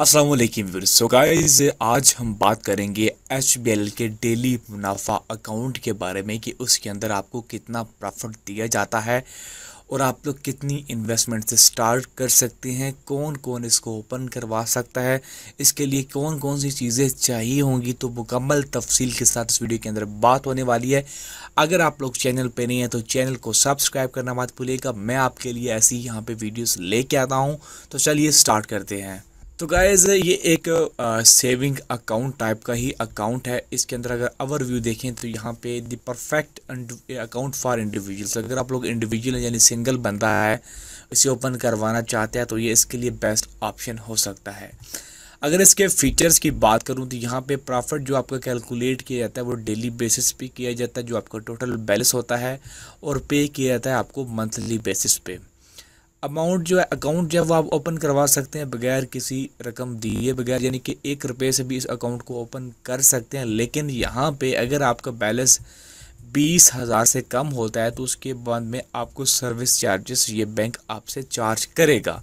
Aslam so guys आज हम बात करेंगे एच के डेली मुनाफा अकाउंट के बारे में कि उसके अंदर आपको कितना प्रॉफिट दिया जाता है और आप लोग कितनी इन्वेस्टमेंट से स्टार्ट कर सकते हैं कौन कौन इसको ओपन करवा सकता है इसके लिए कौन कौन सी चीज़ें चाहिए होंगी तो मुकम्मल तफसील के साथ इस वीडियो के अंदर बात होने वाली है अगर आप लोग चैनल पर नहीं हैं तो चैनल को सब्सक्राइब करना मत भूलिएगा मैं आपके लिए ऐसी यहाँ पर वीडियोज़ लेके आता हूँ तो चलिए स्टार्ट करते हैं तो गाइज ये एक आ, सेविंग अकाउंट टाइप का ही अकाउंट है इसके अंदर अगर अवर व्यू देखें तो यहाँ पे the perfect account for individuals अगर आप लोग इंडिविजुअल यानी सिंगल बंदा है इसे ओपन करवाना चाहते हैं तो ये इसके लिए बेस्ट ऑप्शन हो सकता है अगर इसके फीचर्स की बात करूं तो यहाँ पे प्रॉफिट जो आपका कैलकुलेट किया जाता है वो डेली बेसिस पे किया जाता है जो आपका टोटल बैलेंस होता है और पे किया जाता है आपको मंथली बेसिस पे अमाउंट जो है अकाउंट जो है वो आप ओपन करवा सकते हैं बगैर किसी रकम दिए बगैर यानी कि एक रुपये से भी इस अकाउंट को ओपन कर सकते हैं लेकिन यहाँ पे अगर आपका बैलेंस बीस हज़ार से कम होता है तो उसके बाद में आपको सर्विस चार्जेस ये बैंक आपसे चार्ज करेगा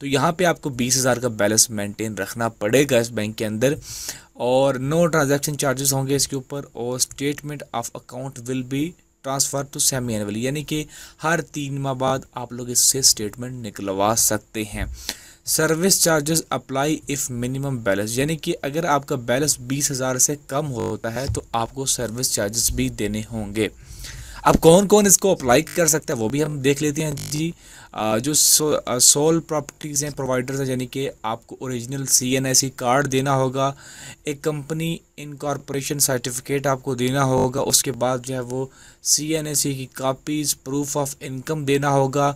तो यहाँ पे आपको बीस हज़ार का बैलेंस मेंटेन रखना पड़ेगा इस बैंक के अंदर और नो ट्रांजेक्शन चार्जेस होंगे इसके ऊपर और statement of account will be transfer to semiannually यानी कि हर तीन माह बाद आप लोग इससे स्टेटमेंट निकलवा सकते हैं service charges apply if minimum balance यानी कि अगर आपका बैलेंस बीस हज़ार से कम होता है तो आपको सर्विस चार्जेस भी देने होंगे अब कौन कौन इसको अप्लाई कर सकता है वो भी हम देख लेते हैं जी आ, जो सो, आ, सोल प्रॉपर्टीज़ हैं प्रोवाइडर्स हैं यानी कि आपको original C N C card देना होगा एक कंपनी इनकॉर्पोरेशन सर्टिफिकेट आपको देना होगा उसके बाद जो है वो सी एन एस सी की कापीज़ प्रूफ ऑफ इनकम देना होगा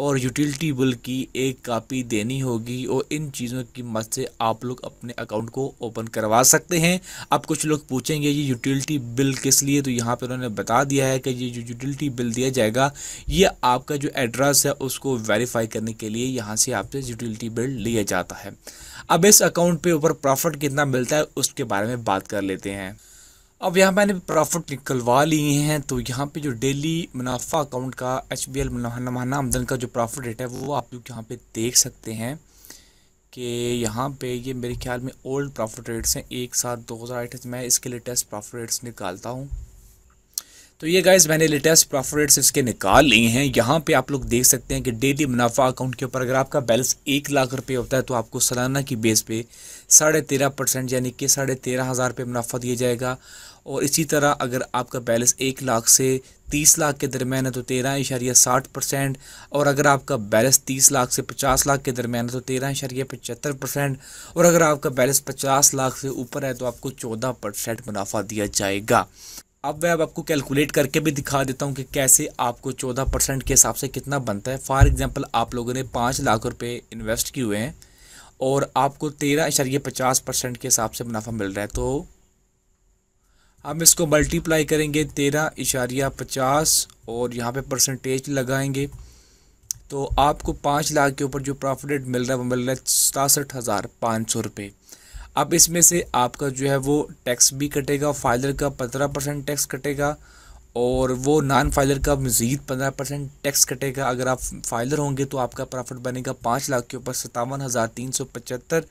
और यूटिलिटी बिल की एक कापी देनी होगी और इन चीज़ों की मदद से आप लोग अपने अकाउंट को ओपन करवा सकते हैं अब कुछ लोग पूछेंगे ये यूटिलिटी बिल किस लिए तो यहाँ पर उन्होंने बता दिया है कि ये जो यूटिलिटी बिल दिया जाएगा ये आपका जो एड्रेस है उसको वेरीफाई करने के लिए यहाँ से आपसे यूटिलिटी बिल लिया जाता है अब इस अकाउंट पे ऊपर प्रॉफिट कितना मिलता है उसके बारे में बात कर लेते हैं अब यहाँ मैंने प्रॉफिट निकलवा लिए हैं तो यहाँ पे जो डेली मुनाफा अकाउंट का एच बी एल आमदन का जो प्रॉफिट रेट है वो आप लोग यहाँ पे देख सकते हैं कि यहाँ पे ये मेरे ख्याल में ओल्ड प्रॉफिट रेट्स हैं एक सात दो हज़ार मैं इसके लेटेस्ट प्रॉफिट रेट्स निकालता हूँ तो ये गाइज मैंने लेटेस्ट प्रॉफिट्स इसके निकाल लिए हैं यहाँ पे आप लोग देख सकते हैं कि डेली मुनाफा अकाउंट के ऊपर अगर आपका बैलेंस एक लाख रुपए होता है तो आपको सालाना की बेस पे साढ़े तेरह परसेंट यानी कि साढ़े तेरह हज़ार रुपये मुनाफा दिया जाएगा और इसी तरह अगर आपका बैलेंस एक लाख से तीस लाख के दरमियान है तो तेरह इशारिया साठ परसेंट और अगर आपका बैलेंस तीस लाख से पचास लाख के दरमियान है तो तेरह इशारिया पचहत्तर परसेंट और अगर आपका बैलेंस पचास लाख से ऊपर है तो आपको चौदह परसेंट मुनाफा दिया जाएगा अब मैं अब आपको कैलकुलेट करके भी दिखा देता हूँ कि कैसे आपको चौदह परसेंट के हिसाब से कितना बनता है फॉर एग्ज़ाम्पल आप लोगों ने पाँच लाख रुपये इन्वेस्ट किए हुए हैं और आपको तेरह इशारे पचास परसेंट के हिसाब से मुनाफा मिल रहा है तो हम इसको मल्टीप्लाई करेंगे तेरह इशारिया पचास और यहाँ पे परसेंटेज लगाएंगे तो आपको पाँच लाख के ऊपर जो प्रॉफिट मिल रहा है वो मिल रहा है सतासठ हज़ार पाँच सौ रुपये अब इसमें से आपका जो है वो टैक्स भी कटेगा फाइलर का पंद्रह परसेंट टैक्स कटेगा और वो नॉन फाइलर का मज़ीद पंद्रह परसेंट टैक्स कटेगा अगर आप फाइलर होंगे तो आपका प्रॉफिट बनेगा पाँच लाख के ऊपर सतावन हज़ार तीन सौ पचहत्तर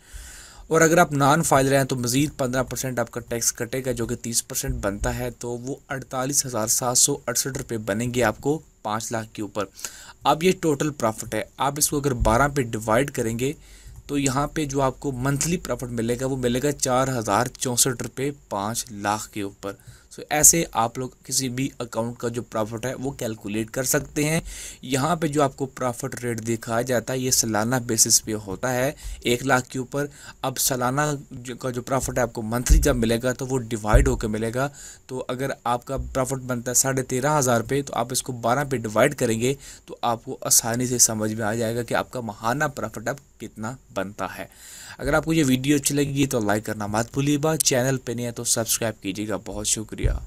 और अगर आप नॉन फाइलर हैं तो मज़ीद पंद्रह परसेंट आपका टैक्स कटेगा जो कि तीस परसेंट बनता है तो वो अड़तालीस हज़ार सात सौ अड़सठ रुपये बनेंगे आपको पाँच लाख के ऊपर अब ये टोटल प्रॉफिट है आप इसको अगर बारह पे डिवाइड करेंगे तो यहाँ पे जो आपको मंथली प्रॉफिट मिलेगा वो मिलेगा चार हज़ार चौंसठ रुपये पाँच लाख के ऊपर सो ऐसे आप लोग किसी भी अकाउंट का जो प्रॉफिट है वो कैलकुलेट कर सकते हैं यहाँ पे जो आपको प्रॉफिट रेट दिखाया जाता है ये सालाना बेसिस पे होता है एक लाख के ऊपर अब सालाना का जो प्रॉफिट है आपको मंथली जब मिलेगा तो वो डिवाइड होकर मिलेगा तो अगर आपका प्रॉफिट बनता है साढ़े तेरह हज़ार पे तो आप इसको बारह पे डिवाइड करेंगे तो आपको आसानी से समझ में आ जाएगा कि आपका महाना प्रॉफिट अब कितना बनता है अगर आपको ये वीडियो अच्छी लगेगी तो लाइक करना मत भूलिएगा चैनल पर नहीं है तो सब्सक्राइब कीजिएगा बहुत शुक्रिया शुक्रिया